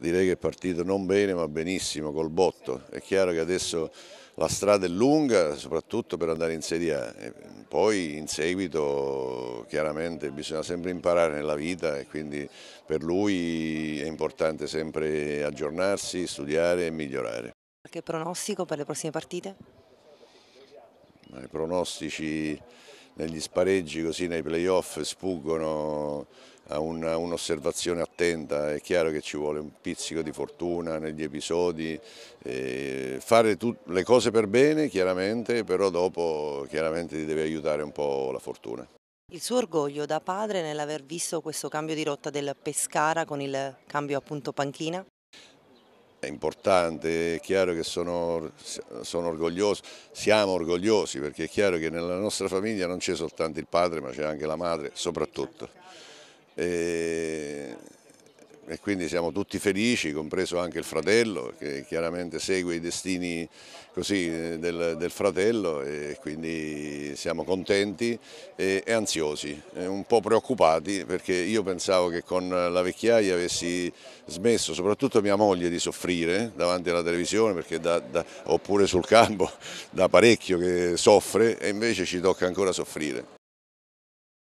Direi che è partito non bene ma benissimo col botto, è chiaro che adesso la strada è lunga soprattutto per andare in Serie A, poi in seguito chiaramente bisogna sempre imparare nella vita e quindi per lui è importante sempre aggiornarsi, studiare e migliorare. Qualche pronostico per le prossime partite? I pronostici negli spareggi così nei playoff sfuggono un'osservazione un attenta, è chiaro che ci vuole un pizzico di fortuna negli episodi, eh, fare le cose per bene chiaramente, però dopo chiaramente ti deve aiutare un po' la fortuna. Il suo orgoglio da padre nell'aver visto questo cambio di rotta del Pescara con il cambio appunto panchina? È importante, è chiaro che sono, sono orgoglioso, siamo orgogliosi perché è chiaro che nella nostra famiglia non c'è soltanto il padre ma c'è anche la madre soprattutto. E, e quindi siamo tutti felici, compreso anche il fratello che chiaramente segue i destini così, eh, del, del, fratello e quindi siamo contenti e, e ansiosi, e un po' preoccupati perché io pensavo che con la vecchiaia avessi smesso, soprattutto mia moglie, di soffrire davanti alla televisione da, da, oppure sul campo da parecchio che soffre e invece ci tocca ancora soffrire.